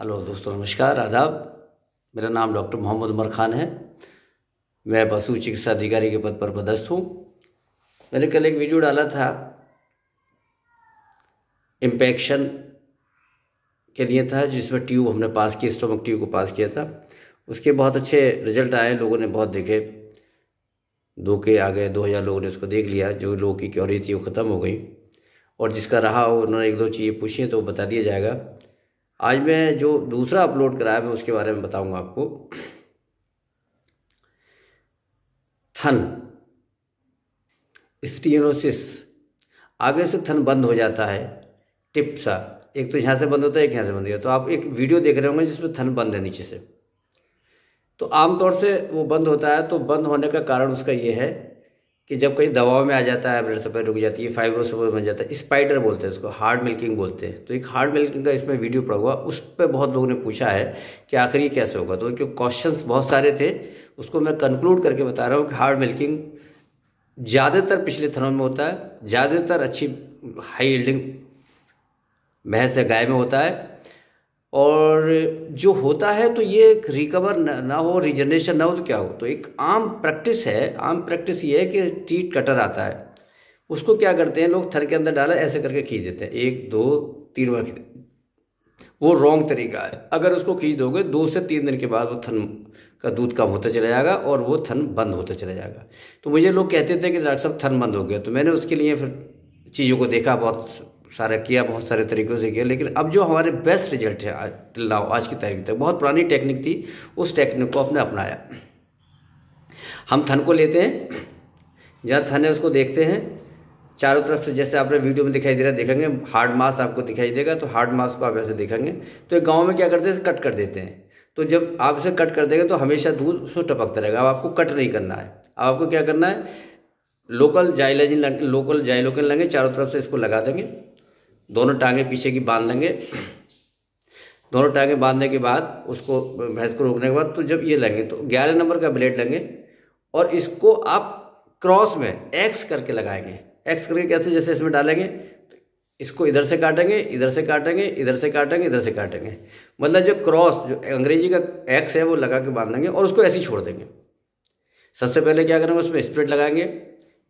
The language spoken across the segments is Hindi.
हेलो दोस्तों नमस्कार आदाब मेरा नाम डॉक्टर मोहम्मद उमर खान है मैं पशु चिकित्सा अधिकारी के पद पर पदस्थ हूँ मैंने कल एक वीडियो डाला था इम्पेक्शन के लिए था जिसमें ट्यूब हमने पास की स्टोमक ट्यूब को पास किया था उसके बहुत अच्छे रिजल्ट आए लोगों ने बहुत देखे दो के आ गए दो हज़ार लोगों ने उसको देख लिया जो लोगों की क्योरी थी वो ख़त्म हो गई और जिसका रहा उन्होंने एक दो चीज़ें पूछी तो बता दिया जाएगा आज मैं जो दूसरा अपलोड कराया मैं उसके बारे में बताऊंगा आपको थन स्टीनोसिस आगे से थन बंद हो जाता है टिप सा एक तो यहाँ से बंद होता है एक यहाँ से बंद होता है तो आप एक वीडियो देख रहे होंगे जिसमें थन बंद है नीचे से तो आमतौर से वो बंद होता है तो बंद होने का कारण उसका ये है कि जब कहीं दबाव में आ जाता है ब्लड सप्लाई रुक जाती है फाइब्रोस बन जाता है स्पाइडर बोलते हैं उसको हार्ड मिल्किंग बोलते हैं तो एक हार्ड मिल्किंग का इसमें वीडियो पड़ा हुआ उस पर बहुत लोगों ने पूछा है कि आखिर ये कैसे होगा तो उनके क्वेश्चन बहुत सारे थे उसको मैं कंक्लूड करके बता रहा हूँ कि हार्ड मिल्किंग ज़्यादातर पिछले थनों में होता है ज़्यादातर अच्छी हाई यील्डिंग भैंस या गाय में होता है और जो होता है तो ये एक रिकवर ना, ना हो रिजनरेशन ना हो तो क्या हो तो एक आम प्रैक्टिस है आम प्रैक्टिस ये है कि टीट कटर आता है उसको क्या करते हैं लोग थर के अंदर डाला ऐसे करके खींच देते हैं एक दो तीन बार वो रॉन्ग तरीका है अगर उसको खींच दोगे दो से तीन दिन के बाद वो थन का दूध कम होता चला जाएगा और वो थन बंद होता चला जाएगा तो मुझे लोग कहते थे कि डॉक्टर साहब थन बंद हो गया तो मैंने उसके लिए फिर चीज़ों को देखा बहुत सारा किया बहुत सारे तरीक़ों से किया लेकिन अब जो हमारे बेस्ट रिजल्ट है टिल्लाओ आज की तारीख तक बहुत पुरानी टेक्निक थी उस टेक्निक को अपने अपनाया हम थन को लेते हैं जहाँ थन है उसको देखते हैं चारों तरफ से जैसे आपने वीडियो में दिखाई दे रहा है देखेंगे हार्ड मास आपको दिखाई देगा तो हार्ड मास को आप ऐसे देखेंगे तो एक गाँव में क्या करते हैं कट कर देते हैं तो जब आप इसे कट कर देंगे तो हमेशा दूध उसको टपकता रहेगा अब आपको कट नहीं करना है अब आपको क्या करना है लोकल जाइलाजिन लोकल जाइलोकिन लेंगे चारों तरफ से इसको लगा देंगे दोनों टांगे पीछे की बांध लेंगे दोनों टांगे बांधने के बाद उसको भैंस को रोकने के बाद तो जब ये लेंगे तो ग्यारह नंबर का ब्लेड लेंगे और इसको आप क्रॉस में एक्स करके लगाएंगे एक्स करके कैसे जैसे इसमें डालेंगे तो इसको इधर से काटेंगे इधर से काटेंगे इधर से काटेंगे इधर से काटेंगे मतलब जो क्रॉस जो अंग्रेजी का एक्स है वो लगा के बांध लेंगे और उसको ऐसे ही छोड़ देंगे सबसे पहले क्या करेंगे उसमें स्प्रेड लगाएंगे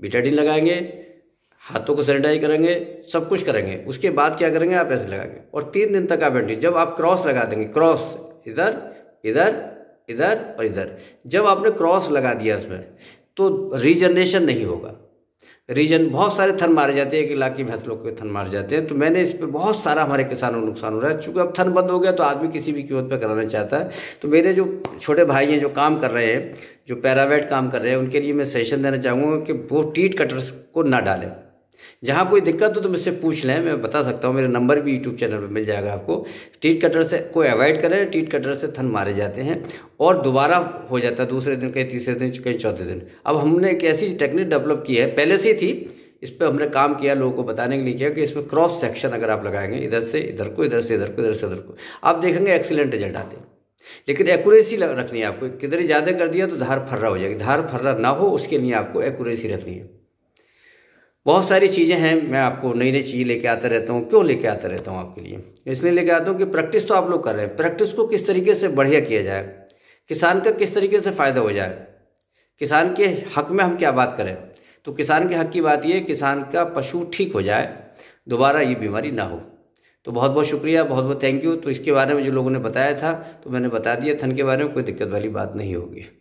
बिटाडिन लगाएंगे हाथों को सैनिटाइज करेंगे सब कुछ करेंगे उसके बाद क्या करेंगे आप ऐसे लगाएंगे और तीन दिन तक आप एंट्री जब आप क्रॉस लगा देंगे क्रॉस इधर इधर इधर और इधर जब आपने क्रॉस लगा दिया उसमें तो रीजनरेशन नहीं होगा रीजन बहुत सारे थन मारे जाते हैं एक इलाके में लोग के थन मारे जाते हैं तो मैंने इस पर बहुत सारा हमारे किसानों को नुकसान हो रहा है चूँकि अब थन बंद हो गया तो आदमी किसी भी कीमत पर कराना चाहता है तो मेरे जो छोटे भाई हैं जो काम कर रहे हैं जो पैरावेट काम कर रहे हैं उनके लिए मैं सजेशन देना चाहूँगा कि वो टीट कटर्स को ना डालें जहाँ कोई दिक्कत हो तो मुझसे पूछ लें मैं बता सकता हूँ मेरा नंबर भी यूट्यूब चैनल पर मिल जाएगा आपको टीट कटर से को अवॉइड करें टीट कटर से थन मारे जाते हैं और दोबारा हो जाता है दूसरे दिन कहीं तीसरे दिन कहीं चौथे दिन अब हमने एक ऐसी टेक्निक डेवलप की है पहले से ही थी इस पर हमने काम किया लोगों को बताने के लिए किया कि इसमें क्रॉस सेक्शन अगर आप लगाएंगे इधर से इधर को इधर से इधर को इधर से इधर को आप देखेंगे एक्सीलेंट रिजल्ट आते हैं लेकिन एक्यूरेसी रखनी है आपको किधर ज़्यादा कर दिया तो धार फर्रा हो जाएगी धार फर्रा ना हो उसके लिए आपको एक्यूरेसी रखनी है बहुत सारी चीज़ें हैं मैं आपको नई नई चीज़ें लेके आता रहता हूँ क्यों लेके आता रहता हूँ आपके लिए इसलिए लेके आता हूँ कि प्रैक्टिस तो आप लोग कर रहे हैं प्रैक्टिस को किस तरीके से बढ़िया किया जाए किसान का किस तरीके से फ़ायदा हो जाए किसान के हक में हम क्या बात करें तो किसान के हक की बात यह किसान का पशु ठीक हो जाए दोबारा ये बीमारी ना हो तो बहुत बहुत शुक्रिया बहुत बहुत थैंक यू तो इसके बारे में जो लोगों ने बताया था तो मैंने बता दिया थन के बारे में कोई दिक्कत वाली बात नहीं होगी